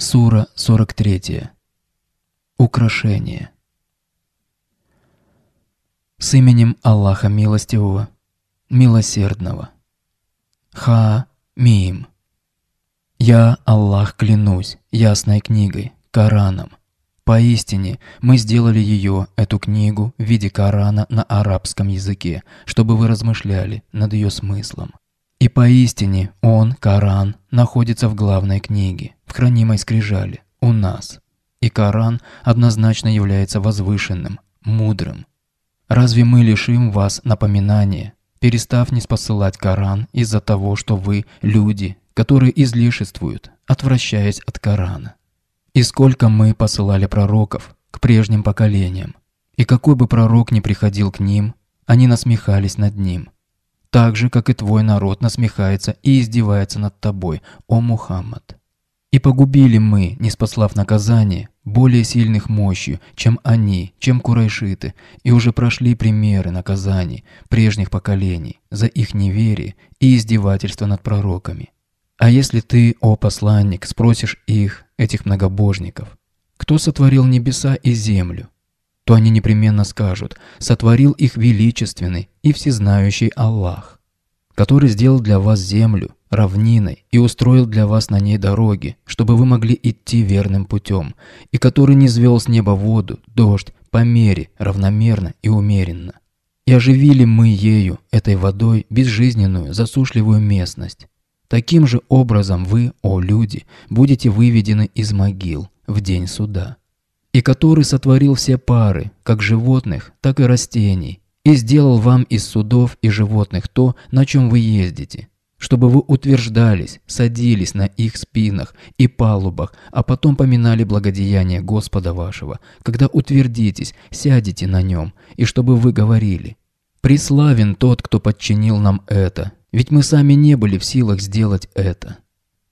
Сура 43. Украшение. С именем Аллаха Милостивого, Милосердного. Ха Мим. Я, Аллах, клянусь ясной книгой, Кораном. Поистине, мы сделали ее, эту книгу, в виде Корана на арабском языке, чтобы вы размышляли над ее смыслом. И поистине он, Коран, находится в главной книге, в хранимой скрижали, у нас. И Коран однозначно является возвышенным, мудрым. Разве мы лишим вас напоминания, перестав не спосылать Коран из-за того, что вы люди, которые излишествуют, отвращаясь от Корана? И сколько мы посылали пророков к прежним поколениям, и какой бы пророк ни приходил к ним, они насмехались над ним. Так же, как и твой народ насмехается и издевается над тобой, о Мухаммад. И погубили мы, не спаслав наказание, более сильных мощью, чем они, чем курайшиты, и уже прошли примеры наказаний прежних поколений за их неверие и издевательство над пророками. А если ты, о посланник, спросишь их, этих многобожников, кто сотворил небеса и землю, то они непременно скажут, сотворил их величественный и всезнающий Аллах, который сделал для вас землю равниной и устроил для вас на ней дороги, чтобы вы могли идти верным путем, и который не звел с неба воду, дождь, по мере, равномерно и умеренно. И оживили мы ею, этой водой, безжизненную, засушливую местность. Таким же образом вы, о люди, будете выведены из могил в день суда. И который сотворил все пары, как животных, так и растений, и сделал вам из судов и животных то, на чем вы ездите, чтобы вы утверждались, садились на их спинах и палубах, а потом поминали благодеяние Господа вашего, когда утвердитесь, сядете на нем, и чтобы вы говорили. Преславен тот, кто подчинил нам это, ведь мы сами не были в силах сделать это.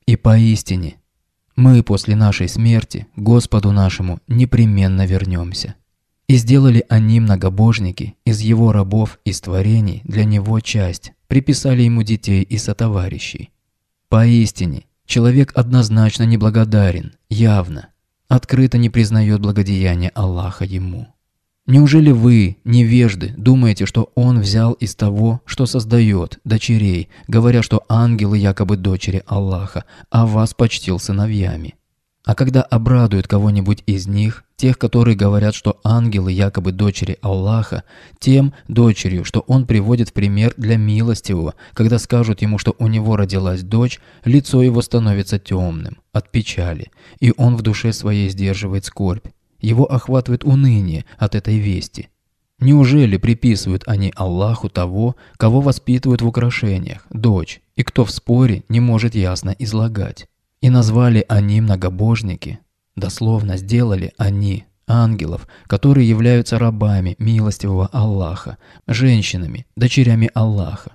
И поистине, мы после нашей смерти Господу нашему непременно вернемся. И сделали они, многобожники, из его рабов и творений для него часть, приписали ему детей и сотоварищей. Поистине, человек однозначно неблагодарен, явно, открыто не признает благодеяния Аллаха ему. Неужели вы, невежды, думаете, что он взял из того, что создает, дочерей, говоря, что ангелы якобы дочери Аллаха, а вас почтил сыновьями? А когда обрадует кого-нибудь из них, тех, которые говорят, что ангелы якобы дочери Аллаха, тем дочерью, что он приводит в пример для милостивого, когда скажут ему, что у него родилась дочь, лицо его становится темным, от печали, и он в душе своей сдерживает скорбь. Его охватывает уныние от этой вести. Неужели приписывают они Аллаху того, кого воспитывают в украшениях, дочь, и кто в споре не может ясно излагать? И назвали они многобожники. Дословно сделали они ангелов, которые являются рабами милостивого Аллаха, женщинами, дочерями Аллаха.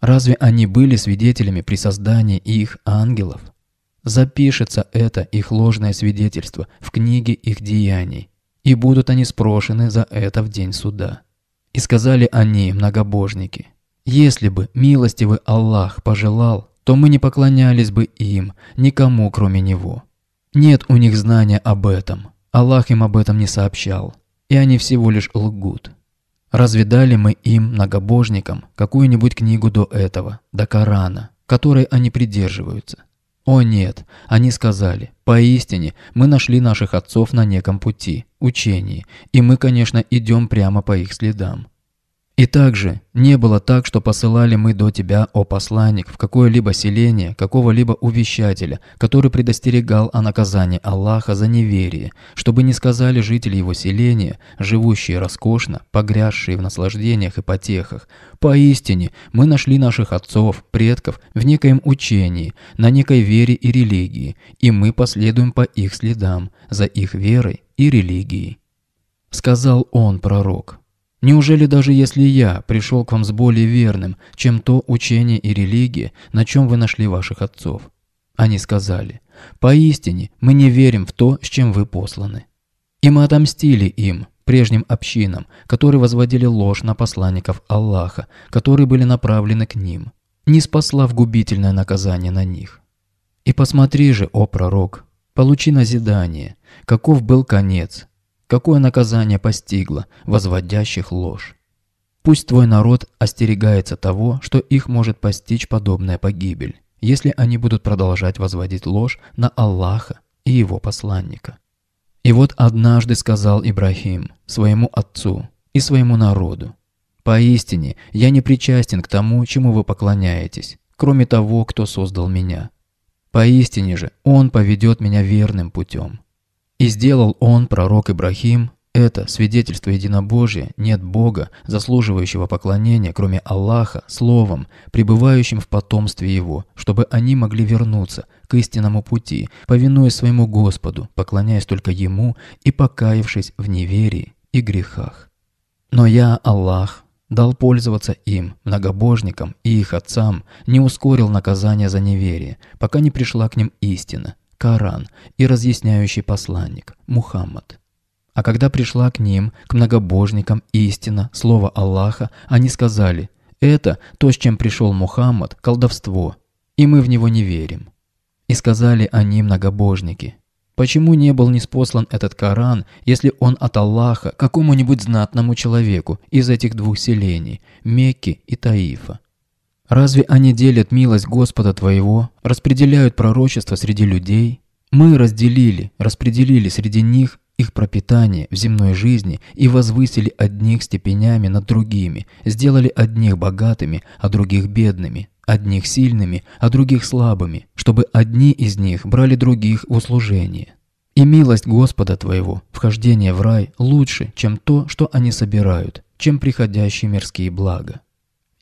Разве они были свидетелями при создании их ангелов? Запишется это их ложное свидетельство в книге их деяний, и будут они спрошены за это в день суда. И сказали они, многобожники, «Если бы милостивый Аллах пожелал, то мы не поклонялись бы им, никому кроме него. Нет у них знания об этом. Аллах им об этом не сообщал. И они всего лишь лгут. Разве мы им, многобожникам, какую-нибудь книгу до этого, до Корана, которой они придерживаются? О нет, они сказали, поистине мы нашли наших отцов на неком пути, учении, и мы, конечно, идем прямо по их следам. И также не было так, что посылали мы до тебя, о посланник, в какое-либо селение, какого-либо увещателя, который предостерегал о наказании Аллаха за неверие, чтобы не сказали жители его селения, живущие роскошно, погрязшие в наслаждениях и потехах. Поистине, мы нашли наших отцов, предков в некоем учении, на некой вере и религии, и мы последуем по их следам, за их верой и религией. Сказал он, пророк. Неужели даже если я пришел к вам с более верным, чем то учение и религия, на чем вы нашли ваших отцов? Они сказали, поистине мы не верим в то, с чем вы посланы. И мы отомстили им, прежним общинам, которые возводили ложь на посланников Аллаха, которые были направлены к ним, не спасла в губительное наказание на них. И посмотри же, о пророк, получи назидание, каков был конец, какое наказание постигло возводящих ложь. Пусть твой народ остерегается того, что их может постичь подобная погибель, если они будут продолжать возводить ложь на Аллаха и его посланника. И вот однажды сказал Ибрахим своему отцу и своему народу, «Поистине, я не причастен к тому, чему вы поклоняетесь, кроме того, кто создал меня. Поистине же, он поведет меня верным путем». И сделал он, пророк Ибрахим, это свидетельство единобожия, нет Бога, заслуживающего поклонения, кроме Аллаха, словом, пребывающим в потомстве Его, чтобы они могли вернуться к истинному пути, повинуясь своему Господу, поклоняясь только Ему и покаявшись в неверии и грехах. Но я, Аллах, дал пользоваться им, многобожникам и их отцам, не ускорил наказание за неверие, пока не пришла к ним истина, Коран и разъясняющий посланник Мухаммад. А когда пришла к ним, к многобожникам, истина, слово Аллаха, они сказали, это то, с чем пришел Мухаммад, колдовство, и мы в него не верим. И сказали они многобожники, почему не был неспослан этот Коран, если он от Аллаха какому-нибудь знатному человеку из этих двух селений, Мекки и Таифа? Разве они делят милость Господа твоего, распределяют пророчество среди людей? Мы разделили, распределили среди них их пропитание в земной жизни и возвысили одних степенями над другими, сделали одних богатыми, а других бедными, одних сильными, а других слабыми, чтобы одни из них брали других в услужение. И милость Господа твоего, вхождение в рай, лучше, чем то, что они собирают, чем приходящие мирские блага.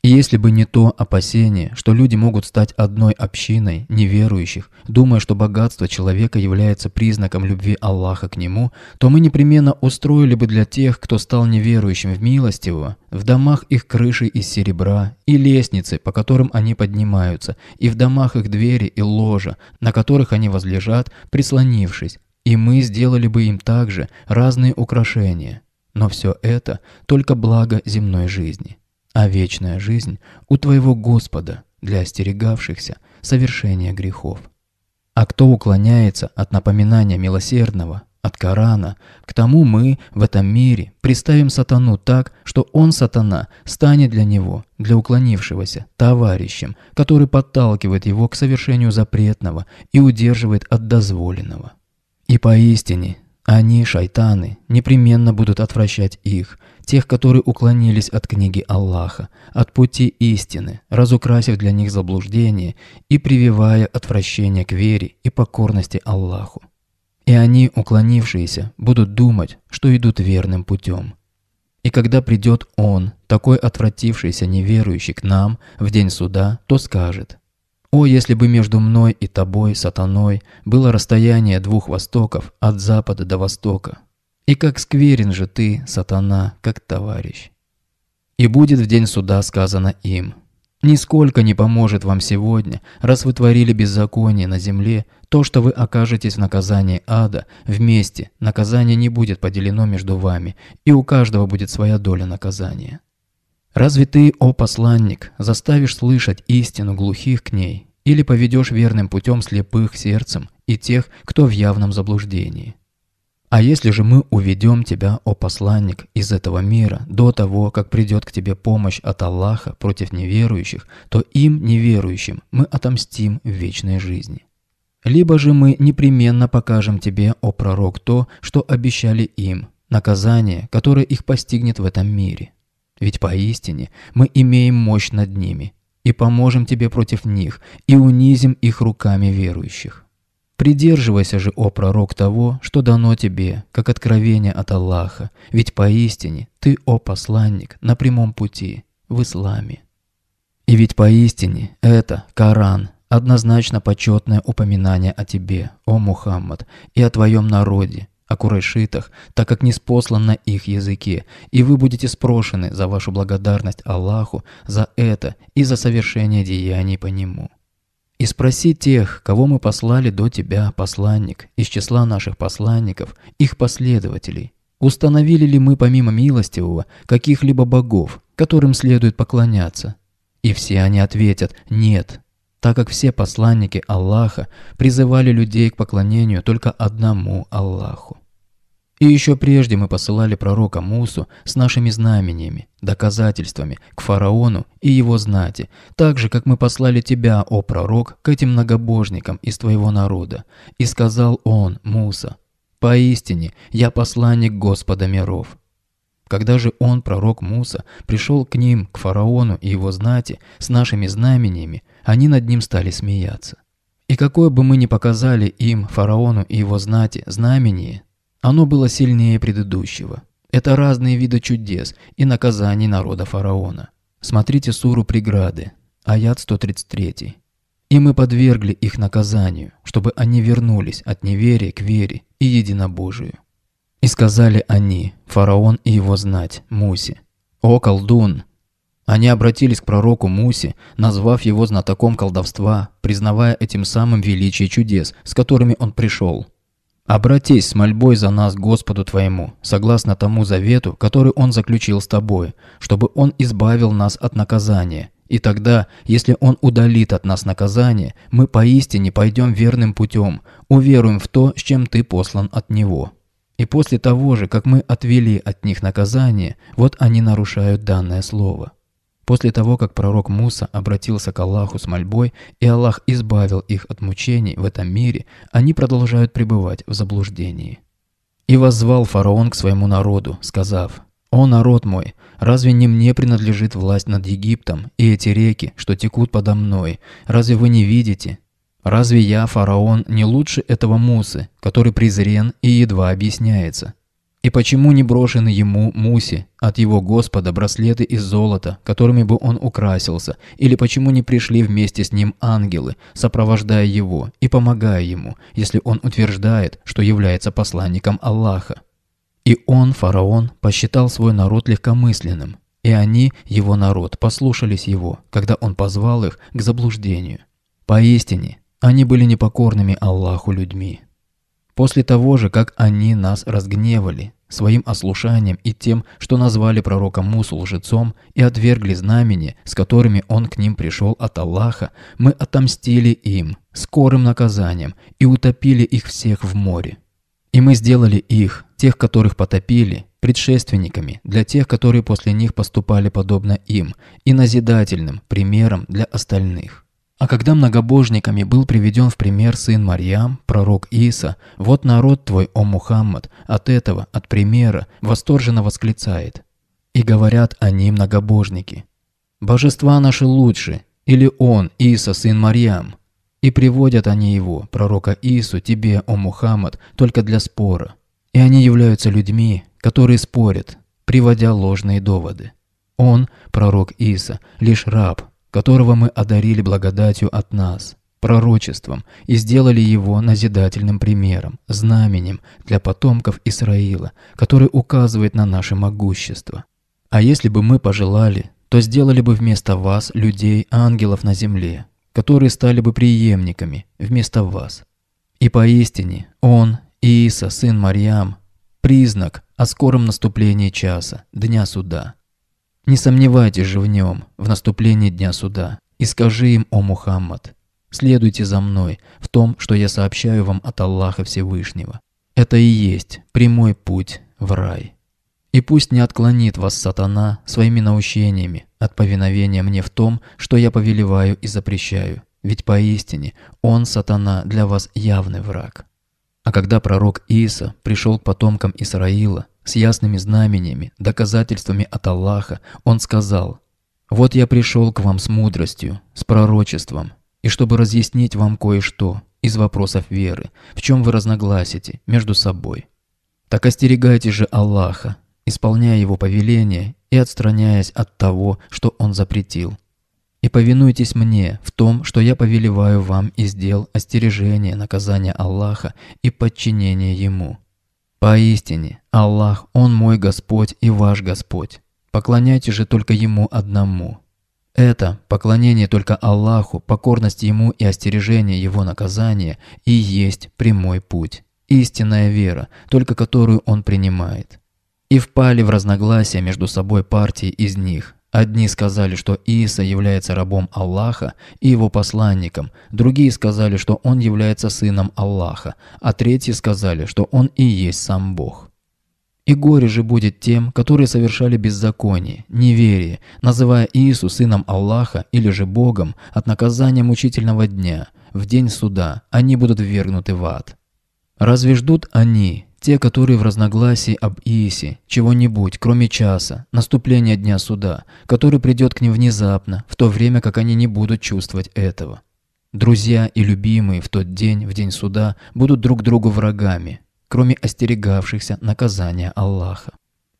Если бы не то опасение, что люди могут стать одной общиной неверующих, думая, что богатство человека является признаком любви Аллаха к нему, то мы непременно устроили бы для тех, кто стал неверующим в милостиво, в домах их крыши из серебра и лестницы, по которым они поднимаются, и в домах их двери и ложа, на которых они возлежат, прислонившись, и мы сделали бы им также разные украшения. Но все это только благо земной жизни а вечная жизнь у твоего Господа для остерегавшихся совершения грехов. А кто уклоняется от напоминания милосердного, от Корана, к тому мы в этом мире представим сатану так, что он, сатана, станет для него, для уклонившегося, товарищем, который подталкивает его к совершению запретного и удерживает от дозволенного. И поистине они, шайтаны, непременно будут отвращать их, тех, которые уклонились от книги Аллаха, от пути истины, разукрасив для них заблуждение и прививая отвращение к вере и покорности Аллаху. И они, уклонившиеся, будут думать, что идут верным путем. И когда придет Он, такой отвратившийся неверующий к нам в день суда, то скажет – о, если бы между мной и тобой, сатаной, было расстояние двух востоков, от запада до востока. И как скверен же ты, сатана, как товарищ. И будет в день суда сказано им, «Нисколько не поможет вам сегодня, раз вы творили беззаконие на земле, то, что вы окажетесь в наказании ада, вместе наказание не будет поделено между вами, и у каждого будет своя доля наказания». Разве ты, о посланник, заставишь слышать истину глухих к ней, или поведешь верным путем слепых сердцем и тех, кто в явном заблуждении? А если же мы уведем тебя, о посланник, из этого мира до того, как придет к тебе помощь от Аллаха против неверующих, то им, неверующим, мы отомстим в вечной жизни. Либо же мы непременно покажем тебе, о пророк, то, что обещали им, наказание, которое их постигнет в этом мире. Ведь поистине мы имеем мощь над ними и поможем тебе против них и унизим их руками верующих. Придерживайся же, о пророк, того, что дано тебе, как откровение от Аллаха, ведь поистине ты, о посланник, на прямом пути, в исламе. И ведь поистине это, Коран, однозначно почетное упоминание о тебе, о Мухаммад, и о твоем народе, о курайшитах, так как не спослан на их языке, и вы будете спрошены за вашу благодарность Аллаху за это и за совершение деяний по нему. И спроси тех, кого мы послали до тебя, посланник, из числа наших посланников, их последователей. Установили ли мы помимо милостивого каких-либо богов, которым следует поклоняться? И все они ответят «нет», так как все посланники Аллаха призывали людей к поклонению только одному Аллаху. И еще прежде мы посылали пророка Мусу с нашими знамениями, доказательствами к фараону и его знати, так же, как мы послали тебя, о пророк, к этим многобожникам из твоего народа. И сказал он, Муса, «Поистине, я посланник Господа миров». Когда же он, пророк Муса, пришел к ним, к фараону и его знати, с нашими знамениями, они над ним стали смеяться. И какое бы мы ни показали им, фараону и его знати, знамение, оно было сильнее предыдущего. Это разные виды чудес и наказаний народа фараона. Смотрите суру «Преграды», аят 133. «И мы подвергли их наказанию, чтобы они вернулись от неверия к вере и единобожию». И сказали они, фараон и его знать, Муси. «О, колдун!» Они обратились к пророку Муси, назвав его знатоком колдовства, признавая этим самым величие чудес, с которыми он пришел. «Обратись с мольбой за нас Господу твоему, согласно тому завету, который он заключил с тобой, чтобы он избавил нас от наказания. И тогда, если он удалит от нас наказание, мы поистине пойдем верным путем, уверуем в то, с чем ты послан от него». И после того же, как мы отвели от них наказание, вот они нарушают данное слово. После того, как пророк Муса обратился к Аллаху с мольбой, и Аллах избавил их от мучений в этом мире, они продолжают пребывать в заблуждении. И воззвал фараон к своему народу, сказав, «О народ мой, разве не мне принадлежит власть над Египтом и эти реки, что текут подо мной? Разве вы не видите? Разве я, фараон, не лучше этого Мусы, который презрен и едва объясняется? И почему не брошены ему Муси от его Господа браслеты из золота, которыми бы он украсился? Или почему не пришли вместе с ним ангелы, сопровождая его и помогая ему, если он утверждает, что является посланником Аллаха? И он, фараон, посчитал свой народ легкомысленным, и они, его народ, послушались его, когда он позвал их к заблуждению. Поистине, они были непокорными Аллаху людьми. После того же, как они нас разгневали своим ослушанием и тем, что назвали пророка Мусу лжецом и отвергли знамени, с которыми он к ним пришел от Аллаха, мы отомстили им скорым наказанием и утопили их всех в море. И мы сделали их, тех, которых потопили, предшественниками для тех, которые после них поступали подобно им, и назидательным примером для остальных. А когда многобожниками был приведен в пример сын Марьям, пророк Иса, «Вот народ твой, о Мухаммад, от этого, от примера, восторженно восклицает». И говорят они, многобожники, «Божества наши лучше, или он, Иса, сын Марьям?» И приводят они его, пророка Ису, тебе, о Мухаммад, только для спора. И они являются людьми, которые спорят, приводя ложные доводы. Он, пророк Иса, лишь раб, которого мы одарили благодатью от нас, пророчеством, и сделали его назидательным примером, знаменем для потомков Исраила, который указывает на наше могущество. А если бы мы пожелали, то сделали бы вместо вас людей ангелов на земле, которые стали бы преемниками вместо вас. И поистине он, Ииса, сын Марьям, признак о скором наступлении часа, дня суда. Не сомневайтесь же в нем, в наступлении дня суда. И скажи им, о Мухаммад, следуйте за мной в том, что я сообщаю вам от Аллаха Всевышнего. Это и есть прямой путь в рай. И пусть не отклонит вас сатана своими наущениями от повиновения мне в том, что я повелеваю и запрещаю, ведь поистине он, сатана, для вас явный враг. А когда пророк Иса пришел к потомкам Исраила, с ясными знамениями, доказательствами от Аллаха, он сказал, «Вот я пришел к вам с мудростью, с пророчеством, и чтобы разъяснить вам кое-что из вопросов веры, в чем вы разногласите между собой. Так остерегайте же Аллаха, исполняя Его повеление и отстраняясь от того, что Он запретил. И повинуйтесь мне в том, что я повелеваю вам из дел остережения наказания Аллаха и подчинения Ему». Поистине, Аллах, Он мой Господь и ваш Господь. Поклоняйтесь же только Ему одному. Это поклонение только Аллаху, покорность Ему и остережение Его наказания и есть прямой путь, истинная вера, только которую Он принимает. И впали в разногласия между собой партии из них, Одни сказали, что Иса является рабом Аллаха и его посланником, другие сказали, что он является сыном Аллаха, а третьи сказали, что он и есть сам Бог. И горе же будет тем, которые совершали беззаконие, неверие, называя Иису сыном Аллаха или же Богом от наказания мучительного дня, в день суда они будут ввергнуты в ад. Разве ждут они, те, которые в разногласии об Иисе, чего-нибудь, кроме часа, наступления дня суда, который придет к ним внезапно, в то время как они не будут чувствовать этого. Друзья и любимые в тот день, в день суда, будут друг другу врагами, кроме остерегавшихся наказания Аллаха.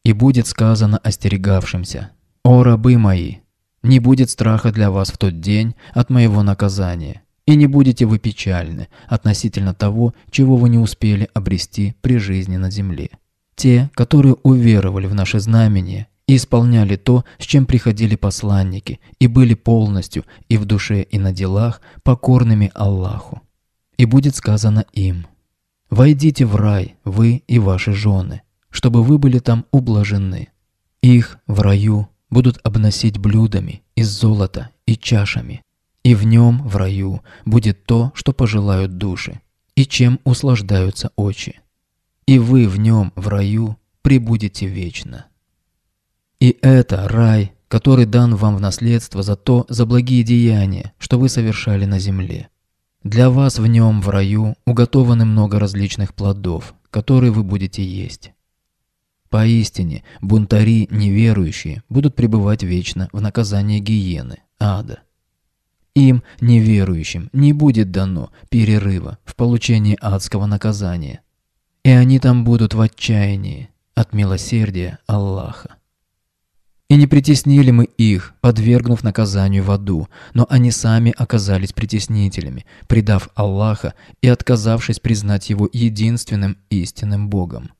И будет сказано остерегавшимся, «О рабы мои, не будет страха для вас в тот день от моего наказания, и не будете вы печальны относительно того, чего вы не успели обрести при жизни на земле. Те, которые уверовали в наше знамение и исполняли то, с чем приходили посланники, и были полностью и в душе, и на делах покорными Аллаху. И будет сказано им, «Войдите в рай, вы и ваши жены, чтобы вы были там ублажены. Их в раю будут обносить блюдами из золота и чашами, и в нем, в раю, будет то, что пожелают души, и чем услаждаются очи. И вы в нем, в раю, прибудете вечно. И это рай, который дан вам в наследство за то, за благие деяния, что вы совершали на земле. Для вас в нем, в раю, уготованы много различных плодов, которые вы будете есть. Поистине, бунтари неверующие будут пребывать вечно в наказании гиены, ада. Им, неверующим, не будет дано перерыва в получении адского наказания. И они там будут в отчаянии от милосердия Аллаха. И не притеснили мы их, подвергнув наказанию в аду, но они сами оказались притеснителями, предав Аллаха и отказавшись признать Его единственным истинным Богом.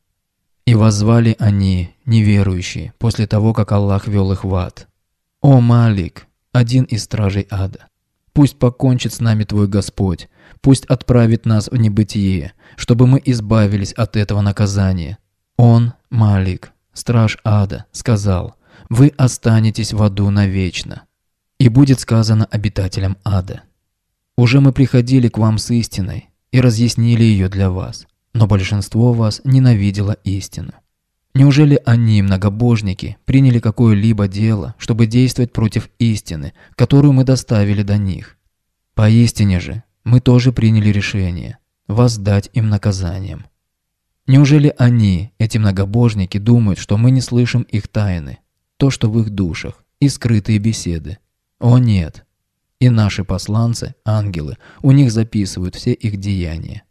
И возвали они, неверующие, после того, как Аллах вел их в ад. «О Малик, один из стражей ада, Пусть покончит с нами Твой Господь, пусть отправит нас в небытие, чтобы мы избавились от этого наказания». Он, Малик, страж ада, сказал, «Вы останетесь в аду навечно». И будет сказано обитателям ада. «Уже мы приходили к вам с истиной и разъяснили ее для вас, но большинство вас ненавидело истину. Неужели они, многобожники, приняли какое-либо дело, чтобы действовать против истины, которую мы доставили до них? Поистине же, мы тоже приняли решение – воздать им наказанием. Неужели они, эти многобожники, думают, что мы не слышим их тайны, то, что в их душах, и скрытые беседы? О нет! И наши посланцы, ангелы, у них записывают все их деяния.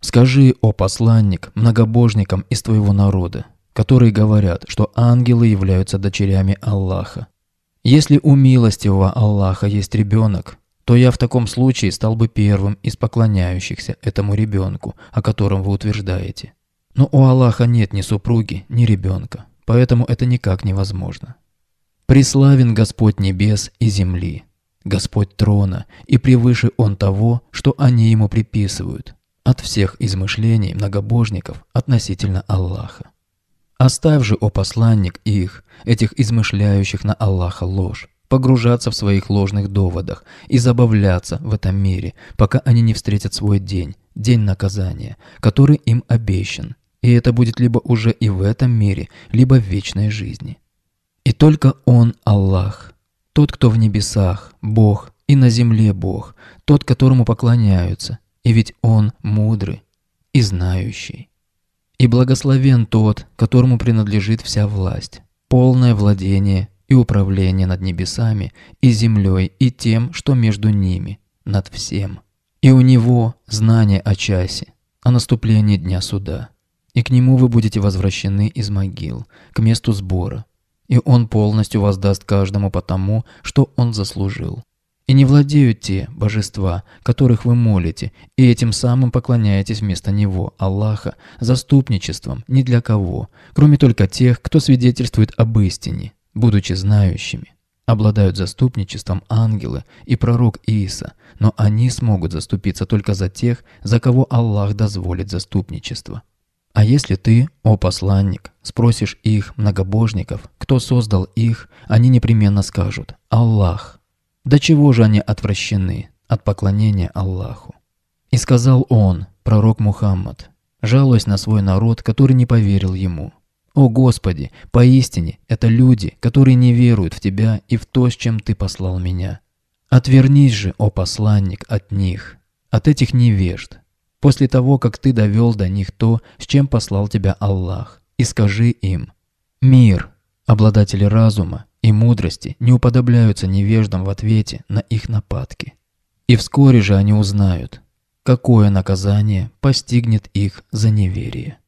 Скажи, о посланник, многобожникам из твоего народа, которые говорят, что ангелы являются дочерями Аллаха. Если у милостивого Аллаха есть ребенок, то я в таком случае стал бы первым из поклоняющихся этому ребенку, о котором вы утверждаете. Но у Аллаха нет ни супруги, ни ребенка, поэтому это никак невозможно. Преславен Господь небес и земли, Господь трона, и превыше Он того, что они Ему приписывают, от всех измышлений многобожников относительно Аллаха. Оставь же, о посланник, их, этих измышляющих на Аллаха ложь, погружаться в своих ложных доводах и забавляться в этом мире, пока они не встретят свой день, день наказания, который им обещан. И это будет либо уже и в этом мире, либо в вечной жизни. И только Он, Аллах, тот, кто в небесах, Бог, и на земле Бог, тот, которому поклоняются, и ведь Он мудрый и знающий. И благословен тот, которому принадлежит вся власть, полное владение и управление над небесами и землей и тем, что между ними, над всем. И у него знание о часе, о наступлении дня суда. И к нему вы будете возвращены из могил, к месту сбора. И он полностью воздаст каждому потому, что он заслужил и не владеют те божества, которых вы молите, и этим самым поклоняетесь вместо Него, Аллаха, заступничеством ни для кого, кроме только тех, кто свидетельствует об истине, будучи знающими. Обладают заступничеством ангелы и пророк Иса, но они смогут заступиться только за тех, за кого Аллах дозволит заступничество. А если ты, о посланник, спросишь их, многобожников, кто создал их, они непременно скажут «Аллах». До чего же они отвращены от поклонения Аллаху? И сказал он, пророк Мухаммад, жалуясь на свой народ, который не поверил ему. «О Господи, поистине это люди, которые не веруют в Тебя и в то, с чем Ты послал меня. Отвернись же, о посланник, от них, от этих невежд, после того, как Ты довел до них то, с чем послал Тебя Аллах, и скажи им, «Мир, обладатели разума, и мудрости не уподобляются невеждам в ответе на их нападки. И вскоре же они узнают, какое наказание постигнет их за неверие.